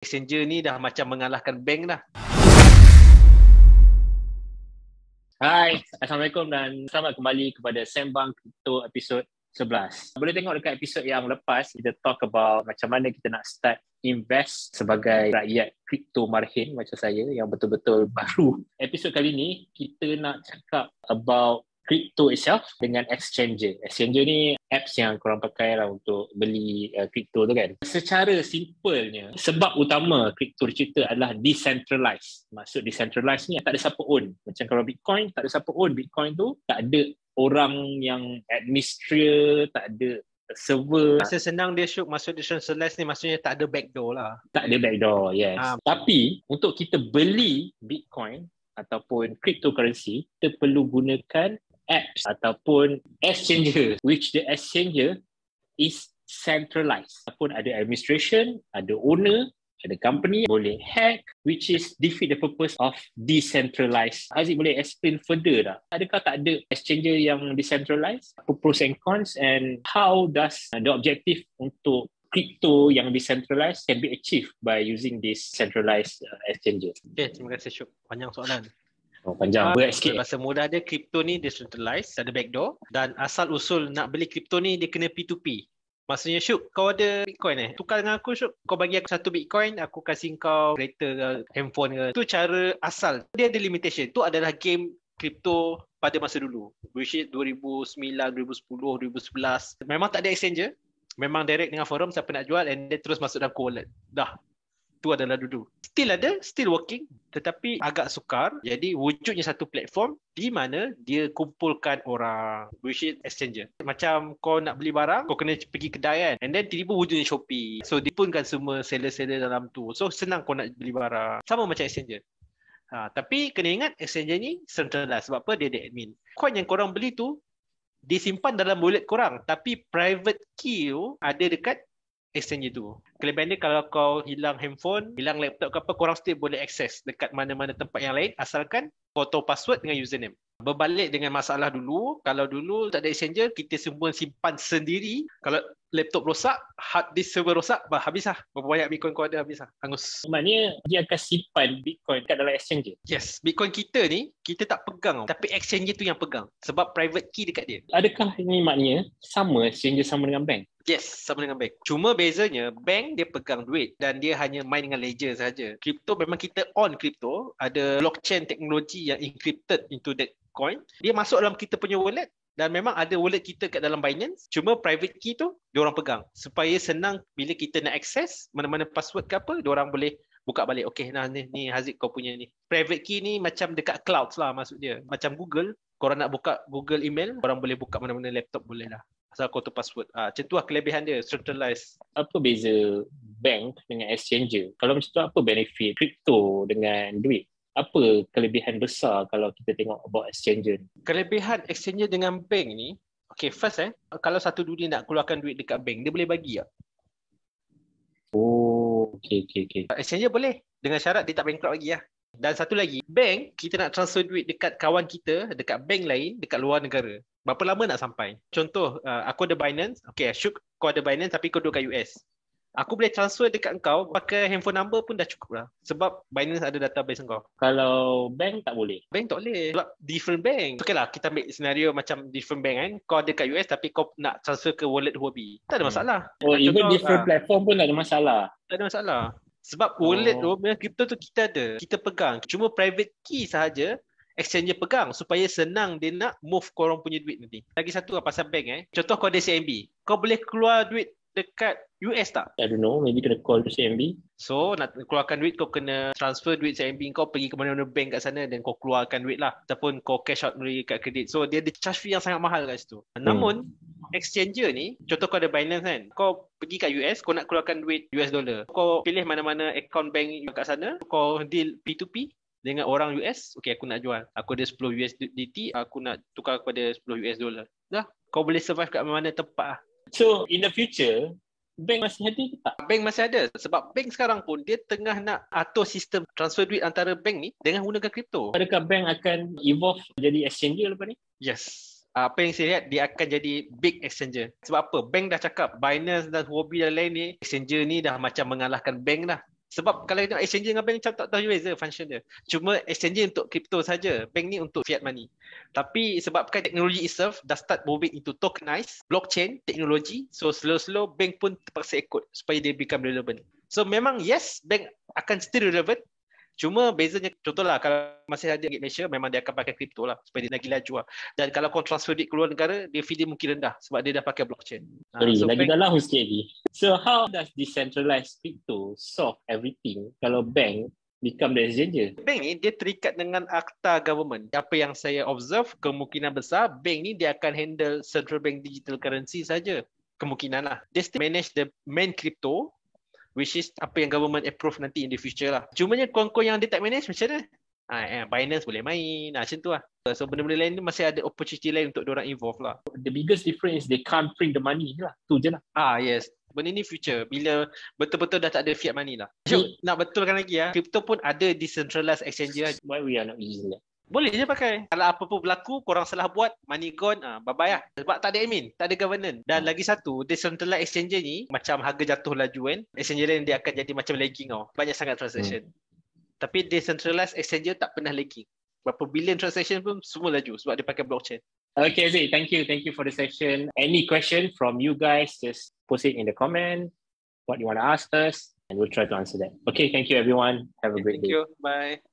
Messenger ni dah macam mengalahkan bank dah. Hai, Assalamualaikum dan selamat kembali kepada Sembang Crypto episod 11. Boleh tengok dekat episod yang lepas, kita talk about macam mana kita nak start invest sebagai rakyat kripto marhin macam saya yang betul-betul baru. Episod kali ni, kita nak cakap about crypto itself dengan exchanger. Exchanger ni apps yang korang pakai lah untuk beli uh, kripto uh, tu kan. Secara simplenya sebab utama kripto cerita adalah decentralized. Maksud decentralized ni tak ada siapa own. Macam kalau Bitcoin, tak ada siapa own. Bitcoin tu tak ada orang yang administrator, tak ada server. Masa senang dia shoot masuk decentralized ni maksudnya tak ada backdoor lah. Tak ada backdoor, yes. Ha. Tapi untuk kita beli Bitcoin ataupun cryptocurrency, kita perlu gunakan apps ataupun exchanger which the exchanger is centralized ataupun ada administration ada owner ada company boleh hack which is defeat the purpose of decentralized Aziz boleh explain further tak adakah tak ada exchanger yang decentralized apa pros and cons and how does the objective untuk crypto yang decentralized can be achieved by using this centralized uh, exchanger okay terima kasih Syuk panjang soalan Oh, panjang. Uh, Berat sikit. Bahasa mudah dia, kripto ni dia ada backdoor. Dan asal usul nak beli kripto ni, dia kena P2P. Maksudnya Syuk, kau ada Bitcoin eh? Tukar dengan aku Syuk, kau bagi aku satu Bitcoin, aku kasih kau kereta ke handphone ke. Itu cara asal. Dia ada limitation. Itu adalah game kripto pada masa dulu. Which is 2009, 2010, 2011. Memang tak ada exchanger. Memang direct dengan forum siapa nak jual and then terus masuk dalam wallet. Dah, itu adalah dulu. Still ada, still working tetapi agak sukar. Jadi wujudnya satu platform di mana dia kumpulkan orang which is exchanger. Macam kau nak beli barang, kau kena pergi kedai kan. And then tiba-tiba wujudnya Shopee. So dia pun kan semua seller-seller dalam tu. So senang kau nak beli barang. Sama macam exchanger. Ha, tapi kena ingat exchanger ni lah Sebab apa? Dia ada admin. Coin yang korang beli tu disimpan dalam wallet korang tapi private key tu ada dekat exchange itu. Kelebihan dia kalau kau hilang handphone, hilang laptop ke apa, korang still boleh akses dekat mana-mana tempat yang lain asalkan kau tahu password dengan username. Berbalik dengan masalah dulu, kalau dulu tak ada exchanger, kita semua simpan sendiri. Kalau laptop rosak, hard disk server rosak, bah, habis lah. Berapa banyak Bitcoin kau ada, habis lah. Angus. Maknanya dia akan simpan Bitcoin kat dalam exchange je? Yes. Bitcoin kita ni, kita tak pegang. Tapi exchange je tu yang pegang. Sebab private key dekat dia. Adakah ini maknanya sama exchange sama dengan bank? Yes, sama dengan bank. Cuma bezanya, bank dia pegang duit dan dia hanya main dengan ledger saja. Crypto memang kita on crypto. Ada blockchain teknologi yang encrypted into that coin. Dia masuk dalam kita punya wallet, dan memang ada wallet kita kat dalam Binance cuma private key tu dia orang pegang supaya senang bila kita nak access mana-mana password ke apa dia orang boleh buka balik okey nah ni ni Haziq kau punya ni private key ni macam dekat cloud lah maksud dia macam Google kau orang nak buka Google email kau orang boleh buka mana-mana laptop boleh lah asal kau tu password ah ha, macam lah kelebihan dia centralized apa beza bank dengan exchange? kalau macam tu apa benefit crypto dengan duit apa kelebihan besar kalau kita tengok about exchanger ni? Kelebihan exchanger dengan bank ni, okay first eh, kalau satu dunia nak keluarkan duit dekat bank, dia boleh bagi tak? Oh, okay, okay, okay. Exchanger boleh dengan syarat dia tak bankrupt lagi lah. Dan satu lagi, bank, kita nak transfer duit dekat kawan kita, dekat bank lain, dekat luar negara. Berapa lama nak sampai? Contoh, uh, aku ada Binance. Okay, Ashok, kau ada Binance tapi kau duduk kat US. Aku boleh transfer dekat kau pakai handphone number pun dah cukup lah. Sebab Binance ada database kau. Kalau bank tak boleh? Bank tak boleh. Sebab different bank. Okay lah, kita ambil senario macam different bank kan. Kau ada kat US tapi kau nak transfer ke wallet Huobi. Tak ada hmm. masalah. Hmm. Oh, macam even kau, different ha, platform pun tak ada masalah? Tak ada masalah. Sebab oh. wallet tu, memang crypto tu kita ada. Kita pegang. Cuma private key sahaja exchange pegang supaya senang dia nak move korang punya duit nanti. Lagi satu lah pasal bank eh. Contoh kau ada CMB. Kau boleh keluar duit dekat US tak? I don't know, maybe kena call to CMB. So, nak keluarkan duit kau kena transfer duit CMB kau pergi ke mana-mana bank kat sana dan kau keluarkan duit lah. Ataupun kau cash out melalui kad kredit. So, dia ada charge fee yang sangat mahal kat situ. Hmm. Namun, exchanger ni, contoh kau ada Binance kan, kau pergi kat US, kau nak keluarkan duit US dollar. Kau pilih mana-mana account bank kat sana, kau deal P2P, dengan orang US, okay aku nak jual. Aku ada 10 USDT, aku nak tukar kepada 10 US dollar. Dah, kau boleh survive kat mana-mana tempat lah. So in the future bank masih ada ke tak? Bank masih ada sebab bank sekarang pun dia tengah nak atur sistem transfer duit antara bank ni dengan gunakan kripto. Adakah bank akan evolve jadi exchanger lepas ni? Yes. Ah, apa yang saya lihat dia akan jadi big exchanger. Sebab apa? Bank dah cakap Binance dan Huobi dan lain ni exchanger ni dah macam mengalahkan bank dah. Sebab kalau tengok exchange dengan bank macam tak tahu beza function dia. Cuma exchange untuk crypto saja, bank ni untuk fiat money. Tapi sebab sebabkan teknologi itself dah start moving into tokenize blockchain technology, so slow-slow bank pun terpaksa ikut supaya dia become relevant. So memang yes, bank akan still relevant Cuma bezanya contohlah kalau masih ada di Malaysia memang dia akan pakai kripto lah supaya dia lagi laju lah. Dan kalau kau transfer duit keluar negara, dia fee mungkin rendah sebab dia dah pakai blockchain. Ah, Sorry, so, lagi dalam sikit lagi. So how does decentralized crypto solve everything kalau bank become the exchange? Bank ni dia terikat dengan akta government. Apa yang saya observe, kemungkinan besar bank ni dia akan handle central bank digital currency saja kemungkinan lah. They still manage the main crypto which is apa yang government approve nanti in the future lah. Cumanya kawan-kawan yang dia tak manage macam mana? Ha, eh, Binance boleh main, ha, macam tu lah. So benda-benda lain ni masih ada opportunity lain untuk orang involve lah. The biggest difference is they can't print the money lah. Tu je lah. Ah yes. Benda ni future. Bila betul-betul dah tak ada fiat money lah. Jom, nak betulkan lagi lah. Crypto pun ada decentralized exchange lah. Why we are not using that? Boleh je pakai. Kalau apa pun berlaku, korang salah buat, money gone, ah, bye bye lah. Sebab tak ada admin, tak ada governance. Dan lagi satu, decentralized exchange ni, macam harga jatuh laju kan, exchange ni dia akan jadi macam lagging tau. Oh. Banyak sangat transaction. Hmm. Tapi decentralized exchange tak pernah lagging. Berapa billion transaction pun semua laju sebab dia pakai blockchain. Okay Zee, thank you. Thank you for the session. Any question from you guys, just post it in the comment. What you want to ask us and we'll try to answer that. Okay, thank you everyone. Have a great thank day. Thank you. Bye.